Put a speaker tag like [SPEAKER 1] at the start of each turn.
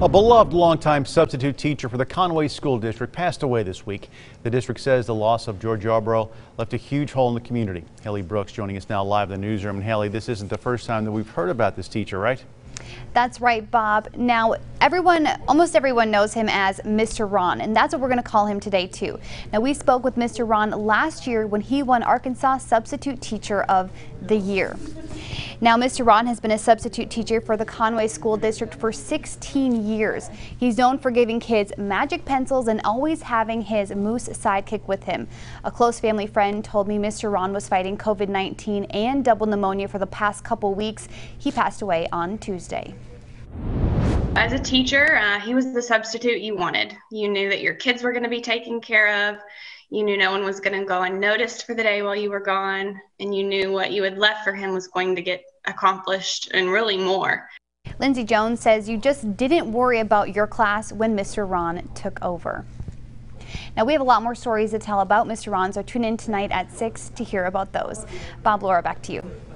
[SPEAKER 1] A beloved longtime substitute teacher for the Conway School District passed away this week. The district says the loss of George Yarborough left a huge hole in the community. Haley Brooks joining us now live in the newsroom. And Haley, this isn't the first time that we've heard about this teacher, right?
[SPEAKER 2] That's right, Bob. Now, everyone, almost everyone knows him as Mr. Ron, and that's what we're going to call him today, too. Now, we spoke with Mr. Ron last year when he won Arkansas Substitute Teacher of the Year. Now, Mr. Ron has been a substitute teacher for the Conway School District for 16 years. He's known for giving kids magic pencils and always having his moose sidekick with him. A close family friend told me Mr. Ron was fighting COVID-19 and double pneumonia for the past couple weeks. He passed away on Tuesday
[SPEAKER 3] as a teacher, uh, he was the substitute you wanted. You knew that your kids were going to be taken care of. You knew no one was going to go unnoticed for the day while you were gone. And you knew what you had left for him was going to get accomplished and really more.
[SPEAKER 2] Lindsay Jones says you just didn't worry about your class when Mr. Ron took over. Now, we have a lot more stories to tell about Mr. Ron, so tune in tonight at 6 to hear about those. Bob Laura, back to you.